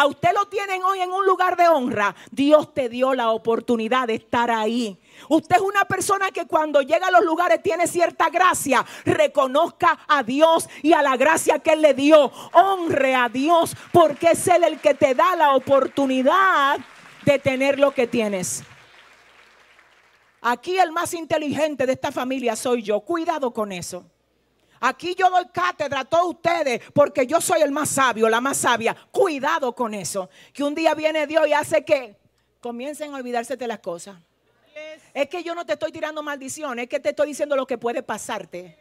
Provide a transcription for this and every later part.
a usted lo tienen hoy en un lugar de honra, Dios te dio la oportunidad de estar ahí. Usted es una persona que cuando llega a los lugares tiene cierta gracia. Reconozca a Dios y a la gracia que Él le dio. Honre a Dios porque es Él el que te da la oportunidad de tener lo que tienes. Aquí el más inteligente de esta familia soy yo. Cuidado con eso. Aquí yo doy cátedra a todos ustedes porque yo soy el más sabio, la más sabia. Cuidado con eso. Que un día viene Dios y hace que comiencen a olvidarse de las cosas. Es que yo no te estoy tirando maldiciones, es que te estoy diciendo lo que puede pasarte.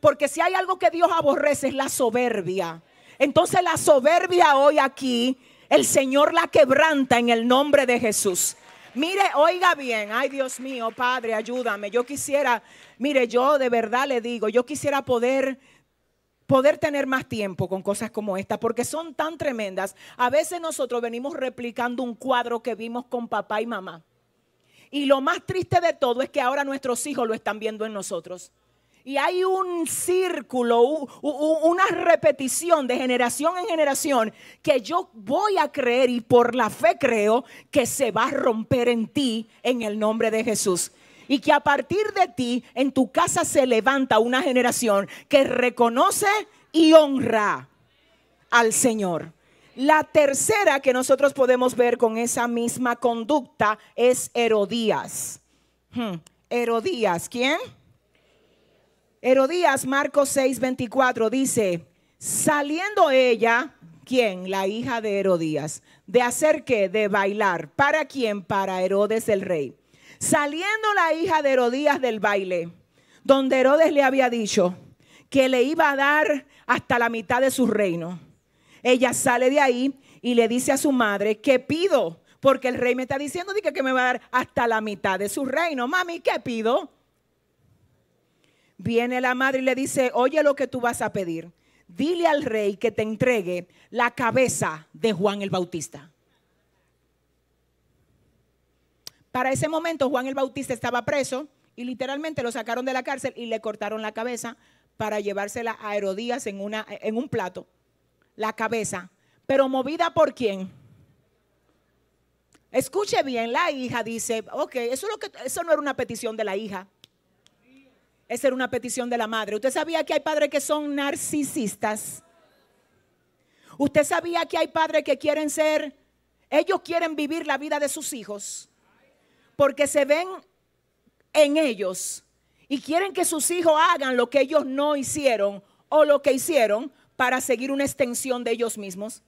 Porque si hay algo que Dios aborrece es la soberbia. Entonces la soberbia hoy aquí, el Señor la quebranta en el nombre de Jesús. Mire, oiga bien, ay Dios mío, Padre, ayúdame. Yo quisiera, mire, yo de verdad le digo, yo quisiera poder poder tener más tiempo con cosas como estas, porque son tan tremendas. A veces nosotros venimos replicando un cuadro que vimos con papá y mamá. Y lo más triste de todo es que ahora nuestros hijos lo están viendo en nosotros. Y hay un círculo, una repetición de generación en generación que yo voy a creer y por la fe creo que se va a romper en ti en el nombre de Jesús. Y que a partir de ti en tu casa se levanta una generación que reconoce y honra al Señor. La tercera que nosotros podemos ver con esa misma conducta es Herodías. Hmm, Herodías, ¿quién? Herodías, Marcos 6, 24 dice, saliendo ella, ¿quién? La hija de Herodías, de hacer qué? De bailar. ¿Para quién? Para Herodes el rey. Saliendo la hija de Herodías del baile, donde Herodes le había dicho que le iba a dar hasta la mitad de su reino. Ella sale de ahí y le dice a su madre, ¿qué pido? Porque el rey me está diciendo que me va a dar hasta la mitad de su reino. Mami, ¿qué pido? Viene la madre y le dice, oye lo que tú vas a pedir. Dile al rey que te entregue la cabeza de Juan el Bautista. Para ese momento Juan el Bautista estaba preso y literalmente lo sacaron de la cárcel y le cortaron la cabeza para llevársela a Herodías en, una, en un plato. La cabeza. Pero movida por quién? Escuche bien, la hija dice, ok, eso, lo que, eso no era una petición de la hija. Esa era una petición de la madre. ¿Usted sabía que hay padres que son narcisistas? ¿Usted sabía que hay padres que quieren ser, ellos quieren vivir la vida de sus hijos? Porque se ven en ellos y quieren que sus hijos hagan lo que ellos no hicieron o lo que hicieron para seguir una extensión de ellos mismos.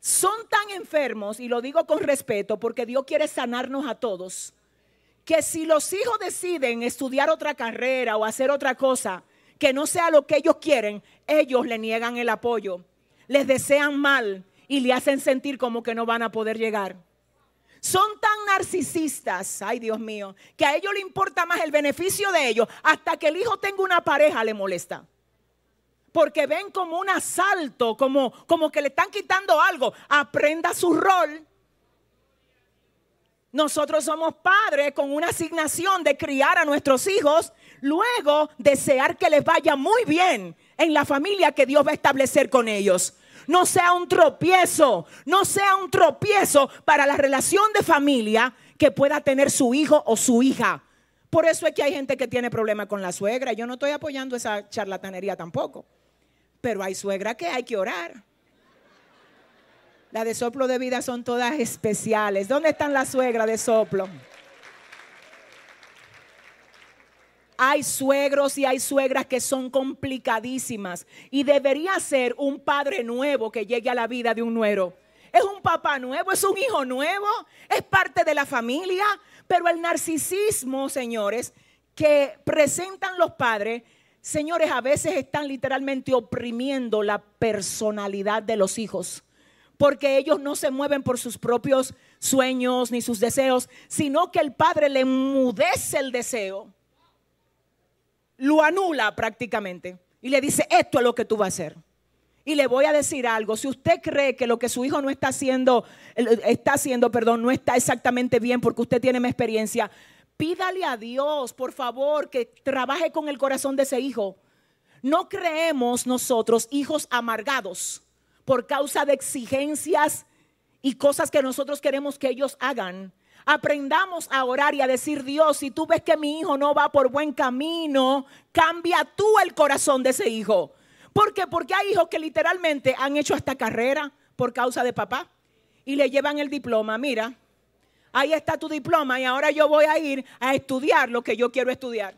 Son tan enfermos, y lo digo con respeto, porque Dios quiere sanarnos a todos que si los hijos deciden estudiar otra carrera o hacer otra cosa que no sea lo que ellos quieren, ellos le niegan el apoyo, les desean mal y le hacen sentir como que no van a poder llegar. Son tan narcisistas, ay Dios mío, que a ellos le importa más el beneficio de ellos. Hasta que el hijo tenga una pareja le molesta. Porque ven como un asalto, como, como que le están quitando algo. Aprenda su rol nosotros somos padres con una asignación de criar a nuestros hijos, luego desear que les vaya muy bien en la familia que Dios va a establecer con ellos. No sea un tropiezo, no sea un tropiezo para la relación de familia que pueda tener su hijo o su hija. Por eso es que hay gente que tiene problemas con la suegra. Yo no estoy apoyando esa charlatanería tampoco. Pero hay suegra que hay que orar. Las de soplo de vida son todas especiales. ¿Dónde están las suegras de soplo? Hay suegros y hay suegras que son complicadísimas. Y debería ser un padre nuevo que llegue a la vida de un nuero. Es un papá nuevo, es un hijo nuevo, es parte de la familia. Pero el narcisismo, señores, que presentan los padres, señores, a veces están literalmente oprimiendo la personalidad de los hijos porque ellos no se mueven por sus propios sueños ni sus deseos, sino que el Padre le mudece el deseo, lo anula prácticamente y le dice, esto es lo que tú vas a hacer. Y le voy a decir algo, si usted cree que lo que su hijo no está haciendo, está haciendo, perdón, no está exactamente bien porque usted tiene mi experiencia, pídale a Dios, por favor, que trabaje con el corazón de ese hijo. No creemos nosotros hijos amargados por causa de exigencias y cosas que nosotros queremos que ellos hagan. Aprendamos a orar y a decir, Dios, si tú ves que mi hijo no va por buen camino, cambia tú el corazón de ese hijo. ¿Por qué? Porque hay hijos que literalmente han hecho esta carrera por causa de papá y le llevan el diploma. Mira, ahí está tu diploma y ahora yo voy a ir a estudiar lo que yo quiero estudiar.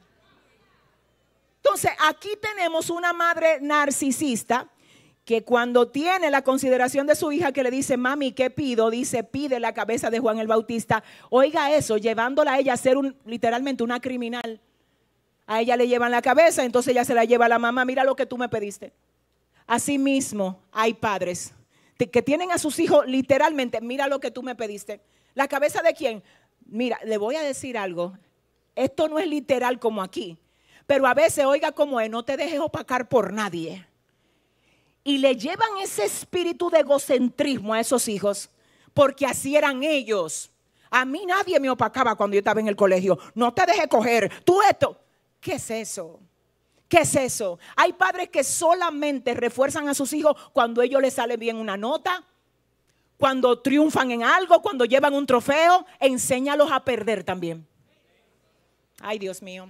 Entonces, aquí tenemos una madre narcisista que cuando tiene la consideración de su hija que le dice, mami, ¿qué pido? Dice, pide la cabeza de Juan el Bautista. Oiga eso, llevándola a ella a ser un, literalmente una criminal. A ella le llevan la cabeza, entonces ella se la lleva a la mamá, mira lo que tú me pediste. Asimismo, hay padres que tienen a sus hijos literalmente, mira lo que tú me pediste. ¿La cabeza de quién? Mira, le voy a decir algo. Esto no es literal como aquí, pero a veces, oiga como es, no te dejes opacar por nadie y le llevan ese espíritu de egocentrismo a esos hijos, porque así eran ellos. A mí nadie me opacaba cuando yo estaba en el colegio. No te dejes coger. Tú esto. ¿Qué es eso? ¿Qué es eso? Hay padres que solamente refuerzan a sus hijos cuando ellos les sale bien una nota, cuando triunfan en algo, cuando llevan un trofeo. Enséñalos a perder también. Ay, Dios mío.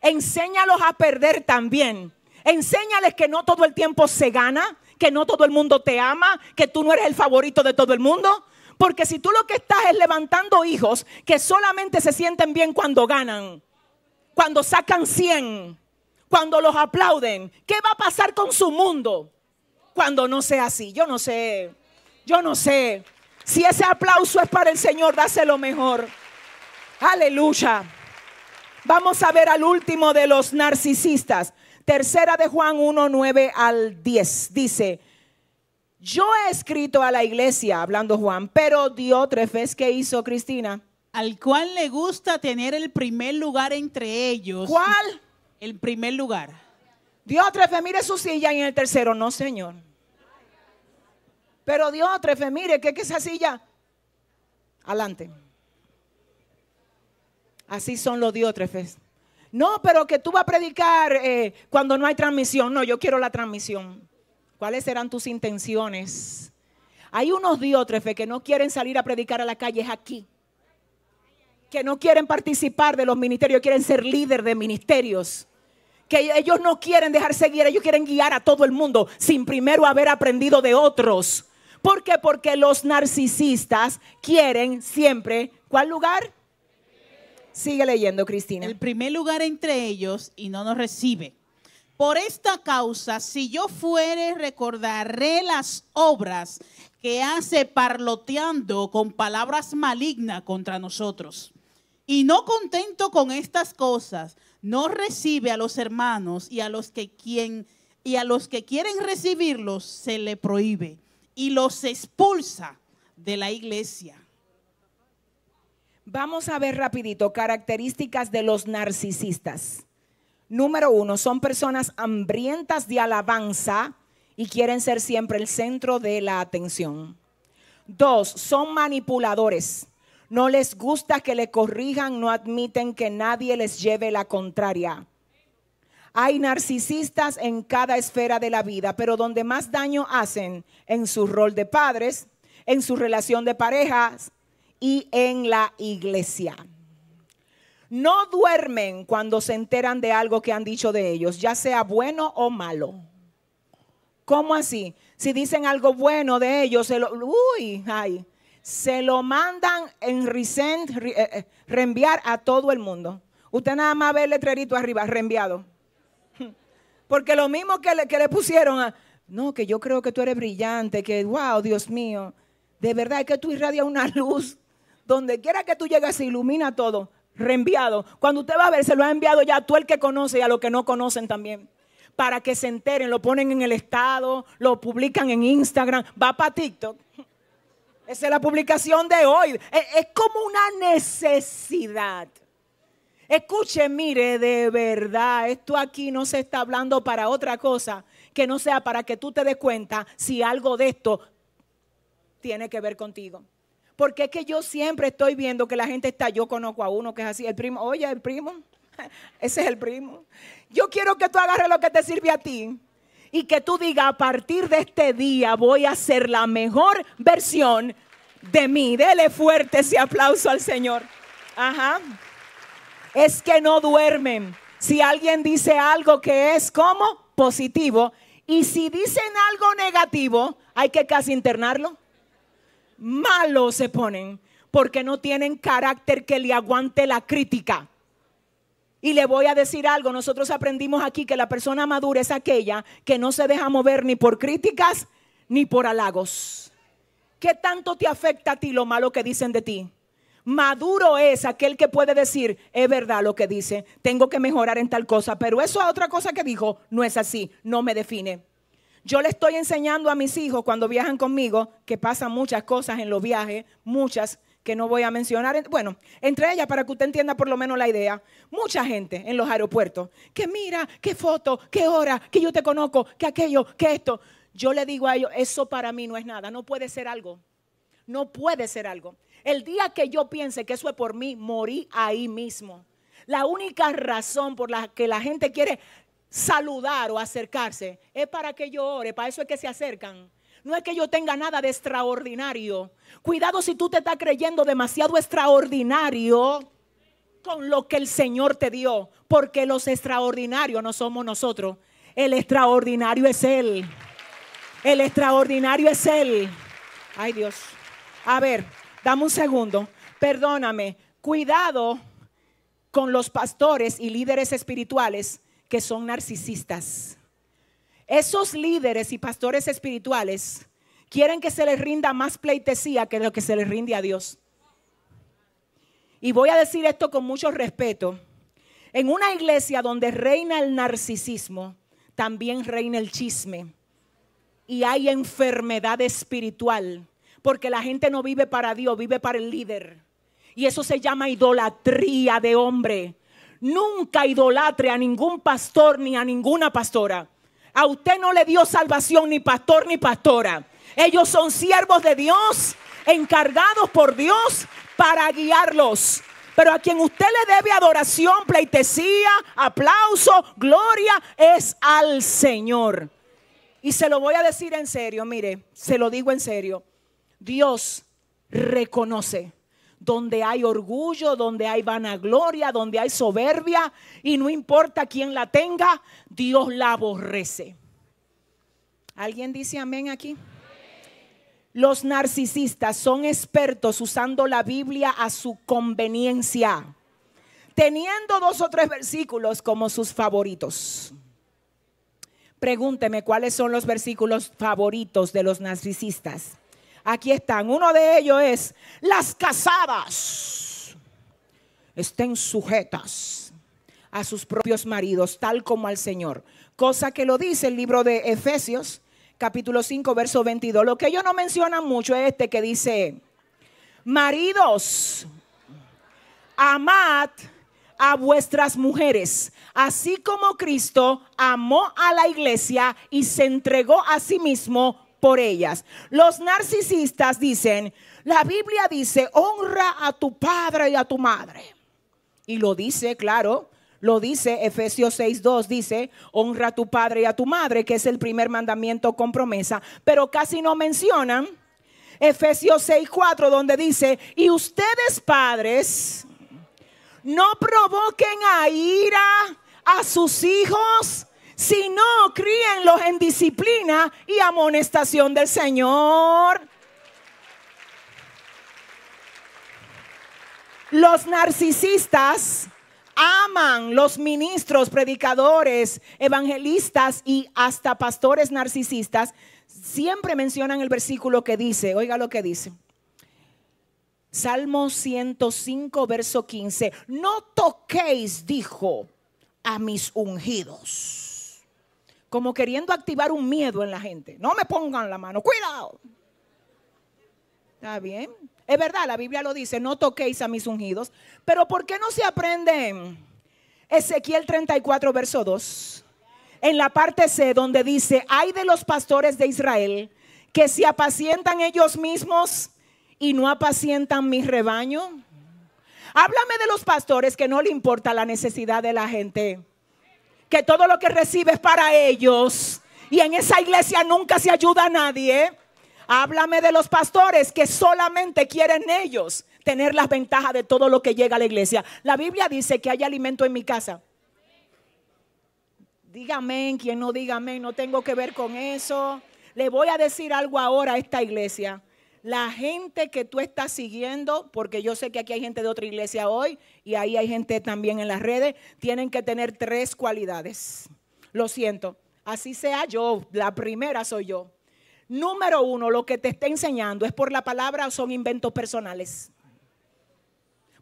Enséñalos a perder también. Enséñales que no todo el tiempo se gana, que no todo el mundo te ama, que tú no eres el favorito de todo el mundo. Porque si tú lo que estás es levantando hijos que solamente se sienten bien cuando ganan, cuando sacan 100, cuando los aplauden, ¿qué va a pasar con su mundo cuando no sea así? Yo no sé, yo no sé. Si ese aplauso es para el Señor, dáselo mejor. Aleluya. Vamos a ver al último de los narcisistas. Tercera de Juan 1, 9 al 10. Dice, yo he escrito a la iglesia, hablando Juan, pero Diótrefes, ¿qué hizo Cristina? Al cual le gusta tener el primer lugar entre ellos. ¿Cuál? El primer lugar. Diótrefe, mire su silla y en el tercero, no, señor. Pero Diótrefe, mire, ¿qué es esa silla? Adelante. Así son los diótrefes. No, pero que tú vas a predicar eh, cuando no hay transmisión. No, yo quiero la transmisión. ¿Cuáles serán tus intenciones? Hay unos diótrefes que no quieren salir a predicar a la calle, es aquí. Que no quieren participar de los ministerios, quieren ser líder de ministerios. Que ellos no quieren dejar seguir, ellos quieren guiar a todo el mundo sin primero haber aprendido de otros. ¿Por qué? Porque los narcisistas quieren siempre, ¿cuál lugar? Sigue leyendo, Cristina. El primer lugar entre ellos y no nos recibe. Por esta causa, si yo fuere, recordaré las obras que hace parloteando con palabras malignas contra nosotros. Y no contento con estas cosas, no recibe a los hermanos y a los que quien y a los que quieren recibirlos se le prohíbe y los expulsa de la iglesia. Vamos a ver rapidito características de los narcisistas. Número uno, son personas hambrientas de alabanza y quieren ser siempre el centro de la atención. Dos, son manipuladores. No les gusta que le corrijan, no admiten que nadie les lleve la contraria. Hay narcisistas en cada esfera de la vida, pero donde más daño hacen en su rol de padres, en su relación de parejas, y en la iglesia. No duermen cuando se enteran de algo que han dicho de ellos, ya sea bueno o malo. ¿Cómo así? Si dicen algo bueno de ellos, se lo, uy, ay, se lo mandan en eh, eh, reenviar a todo el mundo. Usted nada más ve el letrerito arriba, reenviado. Porque lo mismo que le, que le pusieron a, no, que yo creo que tú eres brillante, que wow, Dios mío, de verdad es que tú irradias una luz donde quiera que tú llegues, se ilumina todo. Reenviado. Cuando usted va a ver, se lo ha enviado ya a tú el que conoce y a los que no conocen también. Para que se enteren, lo ponen en el estado, lo publican en Instagram, va para TikTok. Esa es la publicación de hoy. E, es, como una necesidad. Escuche, mire, de verdad, esto aquí no se está hablando para otra cosa que no sea para que tú te des cuenta si algo de esto tiene que ver contigo. Porque es que yo siempre estoy viendo que la gente está, yo conozco a uno que es así, el primo, oye, el primo, ese es el primo. Yo quiero que tú agarres lo que te sirve a ti y que tú digas, a partir de este día voy a ser la mejor versión de mí. Dele fuerte ese aplauso al Señor. Ajá. Es que no duermen. Si alguien dice algo que es como positivo y si dicen algo negativo, hay que casi internarlo malos se ponen porque no tienen carácter que le aguante la crítica. Y le voy a decir algo, nosotros aprendimos aquí que la persona madura es aquella que no se deja mover ni por críticas ni por halagos. ¿Qué tanto te afecta a ti lo malo que dicen de ti? Maduro es aquel que puede decir, es verdad lo que dice, tengo que mejorar en tal cosa, pero eso es otra cosa que dijo no es así, no me define. Yo le estoy enseñando a mis hijos cuando viajan conmigo, que pasan muchas cosas en los viajes, muchas que no voy a mencionar. Bueno, entre ellas, para que usted entienda por lo menos la idea, mucha gente en los aeropuertos, que mira, qué foto, qué hora, que yo te conozco, que aquello, que esto. Yo le digo a ellos, eso para mí no es nada, no puede ser algo. No puede ser algo. El día que yo piense que eso es por mí, morí ahí mismo. La única razón por la que la gente quiere saludar o acercarse, es para que yo ore, para eso es que se acercan. No es que yo tenga nada de extraordinario. Cuidado si tú te estás creyendo demasiado extraordinario con lo que el Señor te dio, porque los extraordinarios no somos nosotros. El extraordinario es Él. El extraordinario es Él. Ay Dios. A ver, dame un segundo. Perdóname. Cuidado con los pastores y líderes espirituales que son narcisistas. Esos líderes y pastores espirituales quieren que se les rinda más pleitesía que lo que se les rinde a Dios. Y voy a decir esto con mucho respeto. En una iglesia donde reina el narcisismo, también reina el chisme. Y hay enfermedad espiritual, porque la gente no vive para Dios, vive para el líder. Y eso se llama idolatría de hombre nunca idolatre a ningún pastor ni a ninguna pastora. A usted no le dio salvación ni pastor ni pastora. Ellos son siervos de Dios, encargados por Dios para guiarlos. Pero a quien usted le debe adoración, pleitesía, aplauso, gloria, es al Señor. Y se lo voy a decir en serio, mire, se lo digo en serio. Dios reconoce donde hay orgullo, donde hay vanagloria, donde hay soberbia, y no importa quién la tenga, Dios la aborrece. ¿Alguien dice amén aquí? Los narcisistas son expertos usando la Biblia a su conveniencia, teniendo dos o tres versículos como sus favoritos. Pregúnteme cuáles son los versículos favoritos de los narcisistas. Aquí están. Uno de ellos es, las casadas estén sujetas a sus propios maridos, tal como al Señor. Cosa que lo dice el libro de Efesios, capítulo 5, verso 22. Lo que ellos no mencionan mucho es este que dice, maridos, amad a vuestras mujeres, así como Cristo amó a la iglesia y se entregó a sí mismo por ellas. Los narcisistas dicen, la Biblia dice, honra a tu padre y a tu madre. Y lo dice, claro, lo dice Efesios 6.2, dice, honra a tu padre y a tu madre, que es el primer mandamiento con promesa, pero casi no mencionan Efesios 6.4, donde dice, y ustedes padres, no provoquen a ira a sus hijos si no críenlos en disciplina y amonestación del Señor. Los narcisistas aman los ministros, predicadores, evangelistas y hasta pastores narcisistas. Siempre mencionan el versículo que dice, oiga lo que dice. Salmo 105, verso 15. No toquéis, dijo, a mis ungidos como queriendo activar un miedo en la gente. No me pongan la mano, cuidado. Está bien. Es verdad, la Biblia lo dice, no toquéis a mis ungidos. Pero ¿por qué no se aprende Ezequiel 34, verso 2? En la parte C, donde dice, hay de los pastores de Israel que se apacientan ellos mismos y no apacientan mi rebaño. Háblame de los pastores que no le importa la necesidad de la gente que todo lo que recibes para ellos y en esa iglesia nunca se ayuda a nadie. Háblame de los pastores que solamente quieren ellos tener las ventajas de todo lo que llega a la iglesia. La Biblia dice que hay alimento en mi casa. Dígame, quien no dígame, no tengo que ver con eso. Le voy a decir algo ahora a esta iglesia la gente que tú estás siguiendo, porque yo sé que aquí hay gente de otra iglesia hoy y ahí hay gente también en las redes, tienen que tener tres cualidades. Lo siento, así sea yo, la primera soy yo. Número uno, lo que te está enseñando es por la palabra o son inventos personales.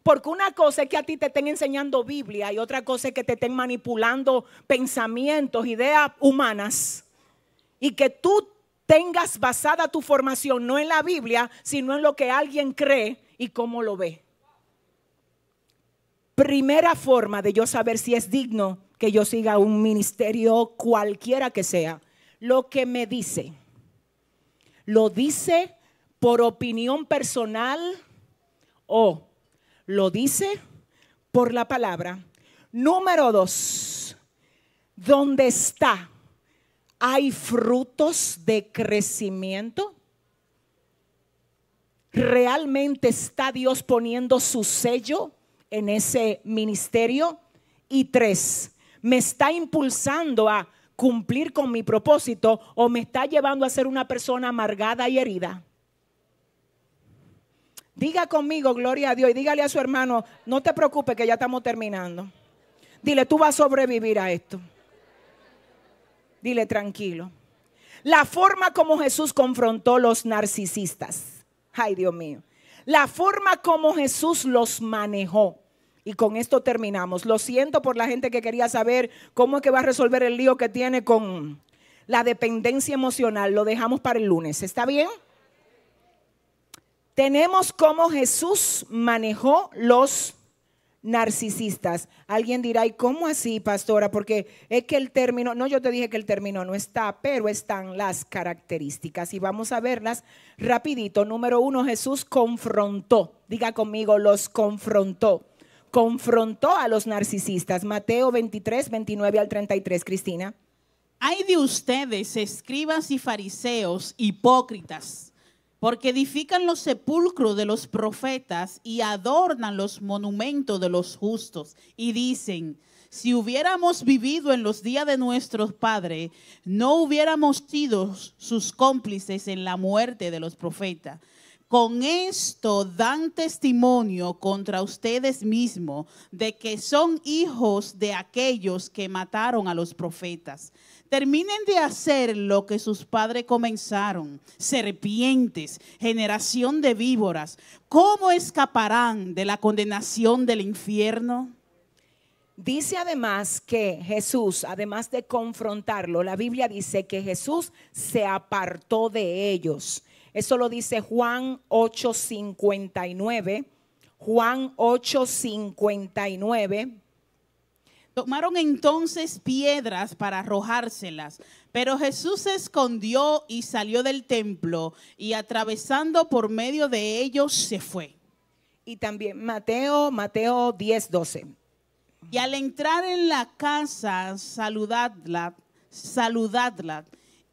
Porque una cosa es que a ti te estén enseñando Biblia y otra cosa es que te estén manipulando pensamientos, ideas humanas. Y que tú tengas basada tu formación no en la Biblia, sino en lo que alguien cree y cómo lo ve. Primera forma de yo saber si es digno que yo siga un ministerio cualquiera que sea, lo que me dice. ¿Lo dice por opinión personal o lo dice por la palabra? Número dos, ¿dónde está? hay frutos de crecimiento. ¿Realmente está Dios poniendo su sello en ese ministerio? Y tres, ¿me está impulsando a cumplir con mi propósito o me está llevando a ser una persona amargada y herida? Diga conmigo, gloria a Dios, y dígale a su hermano, no te preocupes que ya estamos terminando. Dile, tú vas a sobrevivir a esto. Dile tranquilo. La forma como Jesús confrontó los narcisistas. Ay, Dios mío. La forma como Jesús los manejó. Y con esto terminamos. Lo siento por la gente que quería saber cómo es que va a resolver el lío que tiene con la dependencia emocional. Lo dejamos para el lunes. ¿Está bien? Tenemos cómo Jesús manejó los narcisistas. Alguien dirá, ¿y cómo así, pastora? Porque es que el término, no, yo te dije que el término no está, pero están las características y vamos a verlas rapidito. Número uno, Jesús confrontó, diga conmigo, los confrontó. Confrontó a los narcisistas. Mateo 23, 29 al 33, Cristina. Hay de ustedes, escribas y fariseos, hipócritas porque edifican los sepulcros de los profetas y adornan los monumentos de los justos y dicen, si hubiéramos vivido en los días de nuestros padres, no hubiéramos sido sus cómplices en la muerte de los profetas. Con esto dan testimonio contra ustedes mismos de que son hijos de aquellos que mataron a los profetas. Terminen de hacer lo que sus padres comenzaron, serpientes, generación de víboras. ¿Cómo escaparán de la condenación del infierno? Dice además que Jesús, además de confrontarlo, la Biblia dice que Jesús se apartó de ellos eso lo dice Juan 8:59. Juan 8:59. Tomaron entonces piedras para arrojárselas, pero Jesús se escondió y salió del templo y atravesando por medio de ellos se fue. Y también Mateo, Mateo 10, 12. Y al entrar en la casa, saludadla, saludadla.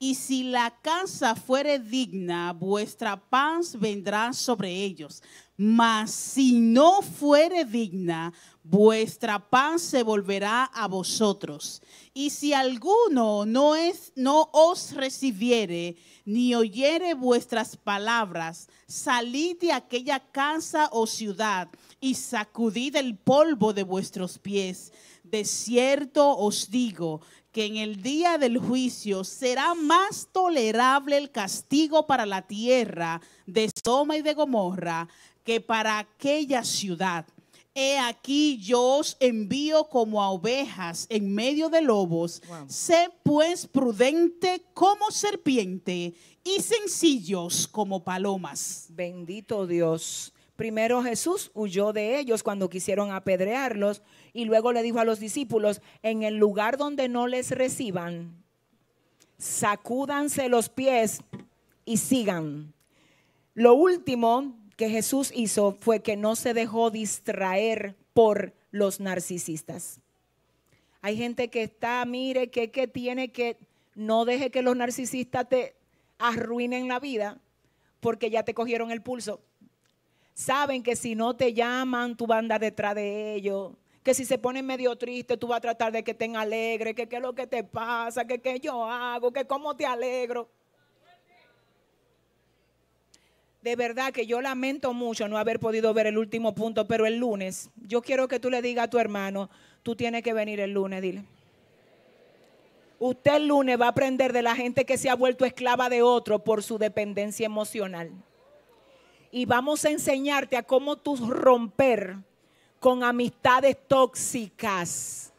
Y si la casa fuere digna, vuestra paz vendrá sobre ellos. Mas si no fuere digna, vuestra paz se volverá a vosotros. Y si alguno no, es, no os recibiere, ni oyere vuestras palabras, salid de aquella casa o ciudad y sacudid el polvo de vuestros pies de cierto os digo que en el día del juicio será más tolerable el castigo para la tierra de Soma y de Gomorra que para aquella ciudad. He aquí yo os envío como a ovejas en medio de lobos. Sé pues prudente como serpiente y sencillos como palomas. Bendito Dios. Primero Jesús huyó de ellos cuando quisieron apedrearlos, y luego le dijo a los discípulos, en el lugar donde no les reciban, sacúdanse los pies y sigan. Lo último que Jesús hizo fue que no se dejó distraer por los narcisistas. Hay gente que está, mire, que, que tiene que, no deje que los narcisistas te arruinen la vida porque ya te cogieron el pulso. Saben que si no te llaman, tú banda detrás de ellos que si se ponen medio triste, tú vas a tratar de que estén alegre, que qué es lo que te pasa, que qué yo hago, que cómo te alegro. De verdad que yo lamento mucho no haber podido ver el último punto, pero el lunes, yo quiero que tú le digas a tu hermano, tú tienes que venir el lunes, dile. Usted el lunes va a aprender de la gente que se ha vuelto esclava de otro por su dependencia emocional. Y vamos a enseñarte a cómo tú romper con amistades tóxicas.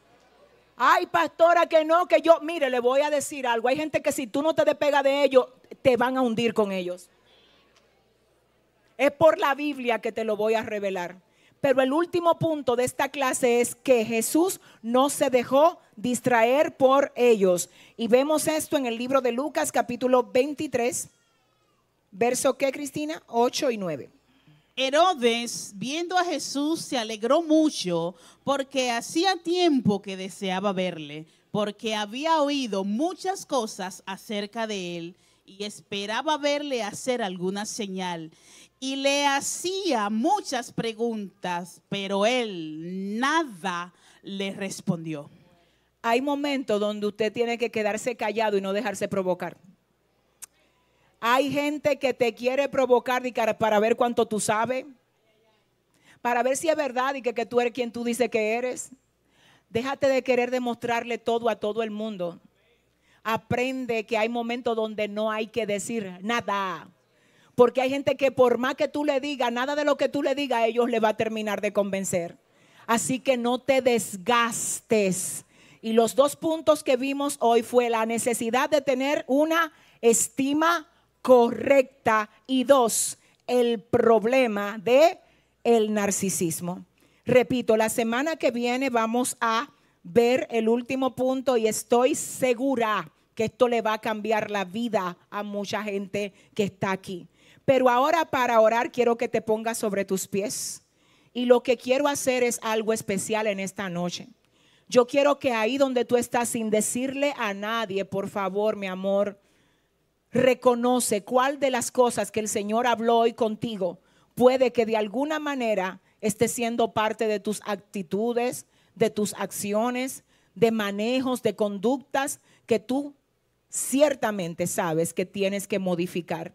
Ay, pastora, que no, que yo, mire, le voy a decir algo. Hay gente que si tú no te despegas de ellos, te van a hundir con ellos. Es por la Biblia que te lo voy a revelar. Pero el último punto de esta clase es que Jesús no se dejó distraer por ellos. Y vemos esto en el libro de Lucas capítulo 23, verso que, Cristina, 8 y 9. Herodes, viendo a Jesús, se alegró mucho porque hacía tiempo que deseaba verle, porque había oído muchas cosas acerca de él y esperaba verle hacer alguna señal. Y le hacía muchas preguntas, pero él nada le respondió. Hay momentos donde usted tiene que quedarse callado y no dejarse provocar. Hay gente que te quiere provocar para ver cuánto tú sabes, para ver si es verdad y que, tú eres quien tú dices que eres. Déjate de querer demostrarle todo a todo el mundo. Aprende que hay momentos donde no hay que decir nada. Porque hay gente que por más que tú le digas, nada de lo que tú le digas, a ellos le va a terminar de convencer. Así que no te desgastes. Y los dos puntos que vimos hoy fue la necesidad de tener una estima correcta y dos, el problema de el narcisismo. Repito, la semana que viene vamos a ver el último punto y estoy segura que esto le va a cambiar la vida a mucha gente que está aquí. Pero ahora para orar quiero que te pongas sobre tus pies y lo que quiero hacer es algo especial en esta noche. Yo quiero que ahí donde tú estás sin decirle a nadie, por favor, mi amor, reconoce cuál de las cosas que el Señor habló hoy contigo puede que de alguna manera esté siendo parte de tus actitudes, de tus acciones, de manejos, de conductas que tú ciertamente sabes que tienes que modificar.